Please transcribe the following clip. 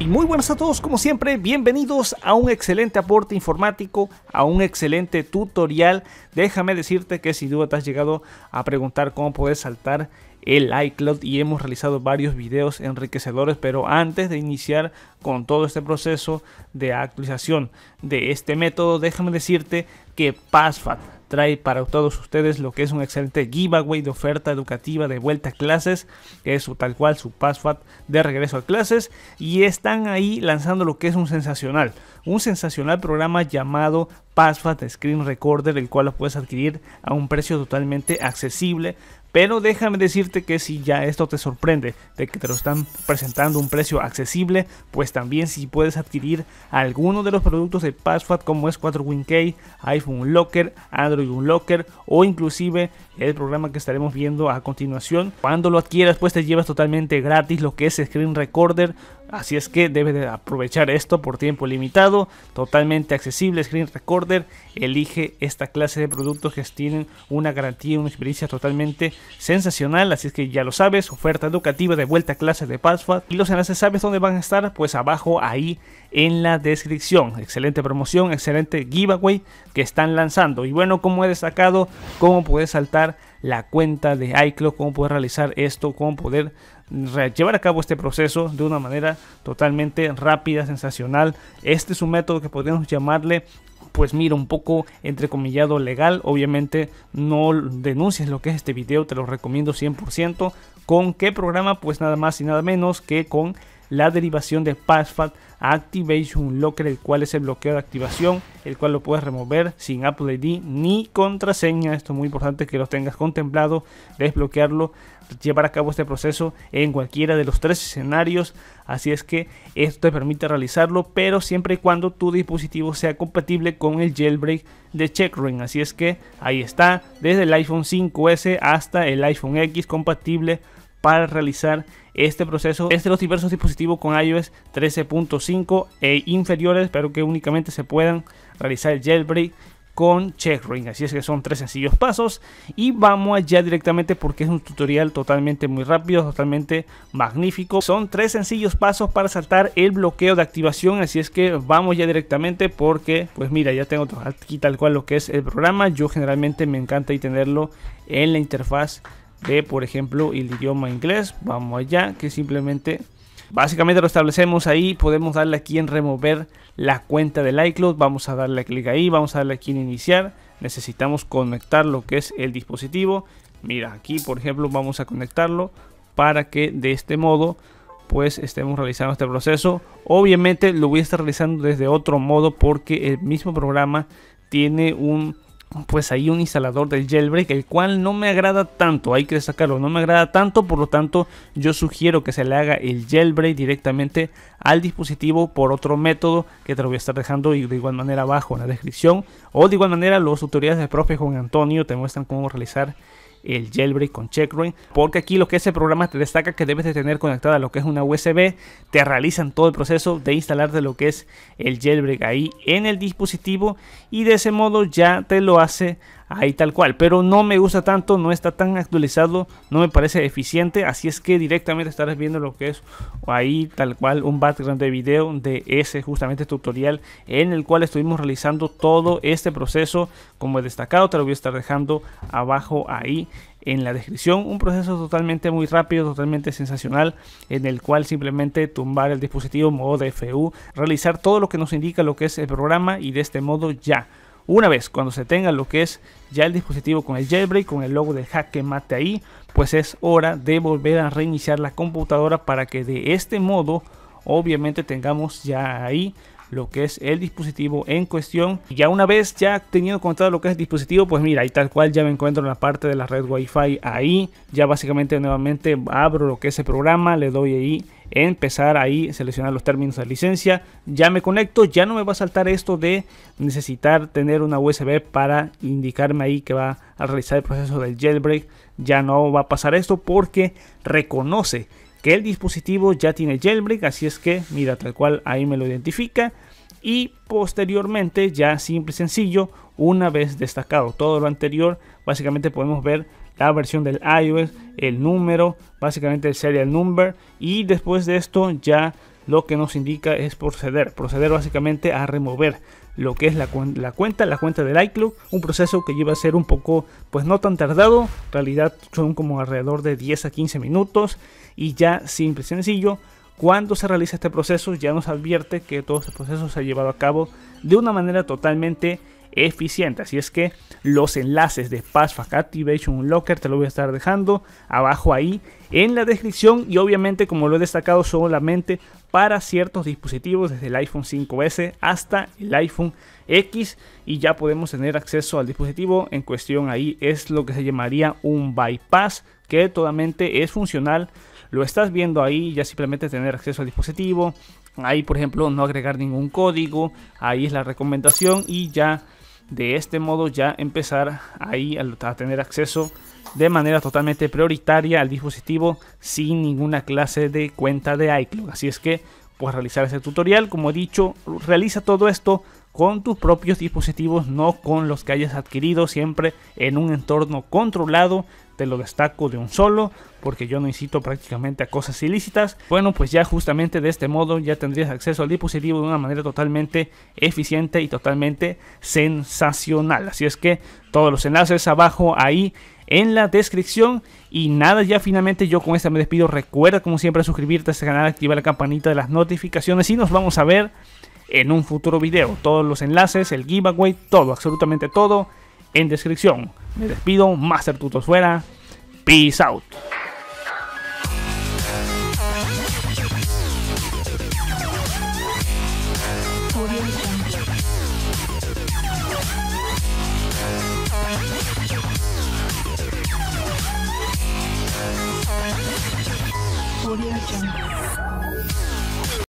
Y muy buenas a todos, como siempre, bienvenidos a un excelente aporte informático, a un excelente tutorial. Déjame decirte que si duda te has llegado a preguntar cómo puedes saltar el iCloud y hemos realizado varios videos enriquecedores, pero antes de iniciar con todo este proceso de actualización de este método, déjame decirte que PassFat trae para todos ustedes lo que es un excelente giveaway de oferta educativa de vuelta a clases, que es tal cual su password de regreso a clases, y están ahí lanzando lo que es un sensacional, un sensacional programa llamado Password Screen Recorder, el cual lo puedes adquirir a un precio totalmente accesible. Pero déjame decirte que si ya esto te sorprende de que te lo están presentando un precio accesible, pues también si puedes adquirir alguno de los productos de Password como es 4WinK, iPhone locker Android locker o inclusive el programa que estaremos viendo a continuación. Cuando lo adquieras pues te llevas totalmente gratis lo que es Screen Recorder, Así es que debe de aprovechar esto por tiempo limitado, totalmente accesible. Screen Recorder elige esta clase de productos que tienen una garantía, una experiencia totalmente sensacional. Así es que ya lo sabes, oferta educativa de vuelta a clase de Password. Y los enlaces, ¿sabes dónde van a estar? Pues abajo ahí en la descripción. Excelente promoción, excelente giveaway que están lanzando. Y bueno, como he destacado, cómo puedes saltar la cuenta de iCloud, cómo puedes realizar esto, cómo poder llevar a cabo este proceso de una manera totalmente rápida, sensacional. Este es un método que podríamos llamarle pues mira, un poco entrecomillado legal. Obviamente no denuncies lo que es este video, te lo recomiendo 100%. ¿Con qué programa? Pues nada más y nada menos que con la derivación de Password Activation Locker, el cual es el bloqueo de activación, el cual lo puedes remover sin Apple ID ni contraseña. Esto es muy importante que lo tengas contemplado, desbloquearlo, llevar a cabo este proceso en cualquiera de los tres escenarios. Así es que esto te permite realizarlo, pero siempre y cuando tu dispositivo sea compatible con el jailbreak de Checkring. Así es que ahí está, desde el iPhone 5S hasta el iPhone X compatible para realizar este proceso es este de los diversos dispositivos con iOS 13.5 e inferiores, pero que únicamente se puedan realizar el jailbreak con checkring. Así es que son tres sencillos pasos y vamos allá directamente porque es un tutorial totalmente muy rápido, totalmente magnífico. Son tres sencillos pasos para saltar el bloqueo de activación, así es que vamos ya directamente porque pues mira, ya tengo aquí tal cual lo que es el programa. Yo generalmente me encanta y tenerlo en la interfaz de, por ejemplo, el idioma inglés. Vamos allá, que simplemente, básicamente lo establecemos ahí. Podemos darle aquí en remover la cuenta de iCloud. Vamos a darle clic ahí, vamos a darle aquí en iniciar. Necesitamos conectar lo que es el dispositivo. Mira, aquí por ejemplo vamos a conectarlo para que de este modo pues estemos realizando este proceso. Obviamente lo voy a estar realizando desde otro modo porque el mismo programa tiene un pues hay un instalador del jailbreak, el cual no me agrada tanto, hay que sacarlo, no me agrada tanto, por lo tanto yo sugiero que se le haga el jailbreak directamente al dispositivo por otro método que te lo voy a estar dejando y de igual manera abajo en la descripción o de igual manera los tutoriales del profe Juan Antonio te muestran cómo realizar el jailbreak con Checkra1n porque aquí lo que ese programa te destaca que debes de tener conectada lo que es una USB, te realizan todo el proceso de instalarte lo que es el jailbreak ahí en el dispositivo y de ese modo ya te lo hace ahí tal cual. Pero no me gusta tanto, no está tan actualizado, no me parece eficiente. Así es que directamente estarás viendo lo que es ahí tal cual un background de video de ese justamente tutorial en el cual estuvimos realizando todo este proceso como he destacado. Te lo voy a estar dejando abajo ahí en la descripción. Un proceso totalmente muy rápido, totalmente sensacional, en el cual simplemente tumbar el dispositivo modo DFU, realizar todo lo que nos indica lo que es el programa y de este modo ya una vez cuando se tenga lo que es ya el dispositivo con el jailbreak, con el logo de jaque mate ahí, pues es hora de volver a reiniciar la computadora para que de este modo obviamente tengamos ya ahí lo que es el dispositivo en cuestión. Y ya una vez ya teniendo contado lo que es el dispositivo, pues mira, ahí tal cual ya me encuentro en la parte de la red wifi, ahí. Ya básicamente nuevamente abro lo que es el programa, le doy ahí empezar ahí, seleccionar los términos de licencia, ya me conecto, ya no me va a saltar esto de necesitar tener una USB para indicarme ahí que va a realizar el proceso del jailbreak, ya no va a pasar esto porque reconoce que el dispositivo ya tiene jailbreak, así es que mira tal cual ahí me lo identifica y posteriormente ya simple y sencillo una vez destacado todo lo anterior básicamente podemos ver la versión del iOS, el número, básicamente el serial number y después de esto ya lo que nos indica es proceder, proceder básicamente a remover lo que es la, cuenta, la cuenta del iCloud, un proceso que lleva a ser un poco, pues no tan tardado, en realidad son como alrededor de 10 a 15 minutos y ya simple y sencillo, cuando se realiza este proceso ya nos advierte que todo este proceso se ha llevado a cabo de una manera totalmente eficiente. Así es que los enlaces de Passfac Activation Locker te lo voy a estar dejando abajo ahí en la descripción y obviamente como lo he destacado solamente para ciertos dispositivos desde el iPhone 5S hasta el iPhone X y ya podemos tener acceso al dispositivo en cuestión ahí es lo que se llamaría un bypass que totalmente es funcional lo estás viendo ahí ya simplemente tener acceso al dispositivo ahí por ejemplo no agregar ningún código ahí es la recomendación y ya de este modo ya empezar ahí a tener acceso de manera totalmente prioritaria al dispositivo sin ninguna clase de cuenta de iCloud. Así es que puedes realizar ese tutorial, como he dicho, realiza todo esto con tus propios dispositivos, no con los que hayas adquirido, siempre en un entorno controlado. Te lo destaco de un solo, porque yo no incito prácticamente a cosas ilícitas. Bueno, pues ya justamente de este modo ya tendrías acceso al dispositivo de una manera totalmente eficiente y totalmente sensacional. Así es que todos los enlaces abajo ahí en la descripción. Y nada, ya finalmente yo con esta me despido. Recuerda como siempre suscribirte a este canal, activar la campanita de las notificaciones y nos vamos a ver en un futuro video. Todos los enlaces, el giveaway, todo, absolutamente todo en descripción. Me despido, Master Tutos fuera. Peace out.